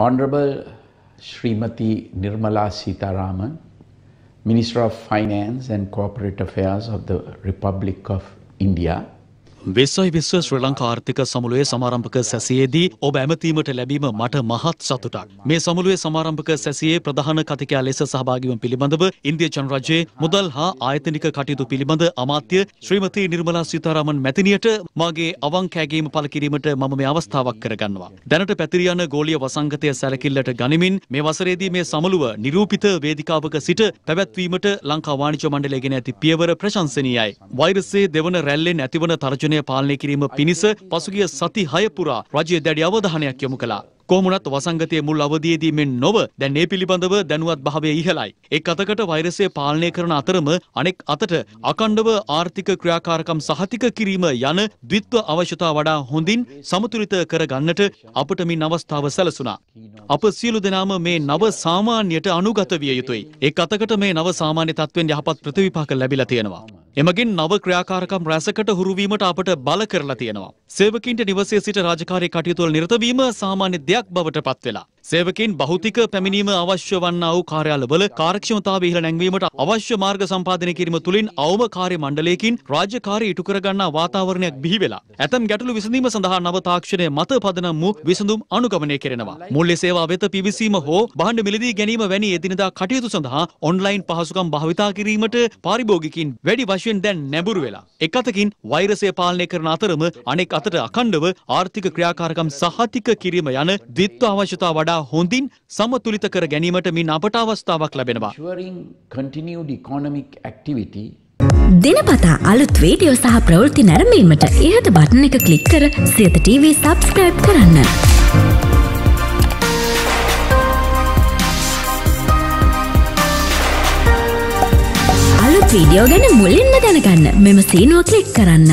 Honorable Srimati Nirmala Sitaraman, Minister of Finance and Corporate Affairs of the Republic of India, වෙස්සයි විශ්ව ශ්‍ර ලංකා ආර්ථික සමුළුවේ සමාරම්භක සැසියේදී ඔබ ඇමතීමට ලැබීම මට මහත් සතුටක්. මේ සමුළුවේ සමාරම්භක සැසියේ ප්‍රධාන කතිකයා ලෙස සහභාගීවීම පිළිබඳව ඉන්දිය ජනරජයේ මුදල් හා ආයතනික කටයුතු පිළිබඳ අමාත්‍ය ශ්‍රීමති නිර්මලා සීතාරාමන් මැතිණියට මාගේ අවංක ඇගීම පළ කිරීමට මම මේ අවස්ථාවක් කරගන්නවා. දැනට පැතිරී යන ගෝලීය වසංගතය සැලකිල්ලට ගනිමින් මේ වසරේදී මේ සමුළුව නිරූපිත වේදිකාවක සිට පැවැත්වීමට ලංකා වාණිජ මණ්ඩලය ගෙන ඇති පියවර ප්‍රශංසනීයයි. වෛරසයේ දෙවන රැල්ලෙන් ඇතිවන තර්ජන ආයෝජනය පාලනය කිරීම පිණිස පසුගිය සති හය පුරා රජය දැඩි අවධානයක් යොමු කළා. කොහොමුණත් වසංගතය මුල් අවධියේදී මෙන් නොව දැන් ඒ පිළිබඳව දැනුවත් භාවය ඉහළයි. එක් අතකට වෛරසය පාලනය කරන අතරම අනෙක් අතට අකණ්ඩව ආර්ථික ක්‍රියාකාරකම් සහතික කිරීම යන ද්විත්ව අවශ්‍යතා වඩා හොඳින් සමතුලිත කරගන්නට අපට මින් අවස්ථාව සැලසුණා. අප සියලු දෙනාම මේ නව සාමාන්‍යයට අනුගත විය යුතුයි. එක් අතකට මේ නව සාමාන්‍ය තත්ත්වෙන් යහපත් ප්‍රතිවිපාක ලැබිලා තියෙනවා. එමගින් නව ක්‍රියාකාරකම් රැසකට හුරුවීමට අපට බල කරලා තියෙනවා. සේවකින්ට නිවසේ සිට රාජකාරී කටයුතුවල නිරතවීම සාමාන්‍ය දෙයක් බවට පත්වෙලා. සේවකින් භෞතික පැමිණීම අවශ්‍ය වන්නා වූ කාර්යාලවල කාර්යක්ෂමතාව ඉහළ නැංවීමට අවශ්‍ය මාර්ග සම්පාදනය කිරීම තුළින් අවම කාර්ය මණ්ඩලයකින් රාජකාරී ඉටු කරගන්නා වාතාවරණයක් බිහි වෙලා. ඇතම් ගැටලු විසඳීම සඳහා නව තාක්ෂණය මත පදනම් වූ විසඳුම් අනුගමනය කරනවා. මුල්‍ය සේවා වෙත පිවිසීම හෝ බහඬ මිලදී ගැනීම වැනි එදිනදා කටයුතු සඳහා ඔන්ලයින් පහසුකම් භාවිතා කිරීමට පාරිභෝගිකින් වැඩි වශයෙන් දැන් නැඹුරු වෙලා. එක් අතකින් වෛරසය පාලනය කරන අතරම අනෙක් අත අතර අකණ්ඩව ආර්ථික ක්‍රියාකාරකම් සහතික කිරීම යන ද්විත්ව අවශ්‍යතා වඩා හොඳින් සමතුලිත කර ගැනීමට මින් අපට අවස්ථාවක් ලැබෙනවා. දිනපතා අලුත් වීඩියෝ සහ ප්‍රවෘත්ති නැරඹීමට ඉහත බටන එක ක්ලික් කර සියත TV සබස්ක්‍රයිබ් කරන්න. අලුත් වීඩියෝ ගැන මුලින්ම දැනගන්න මෙම සීනුව ක්ලික් කරන්න.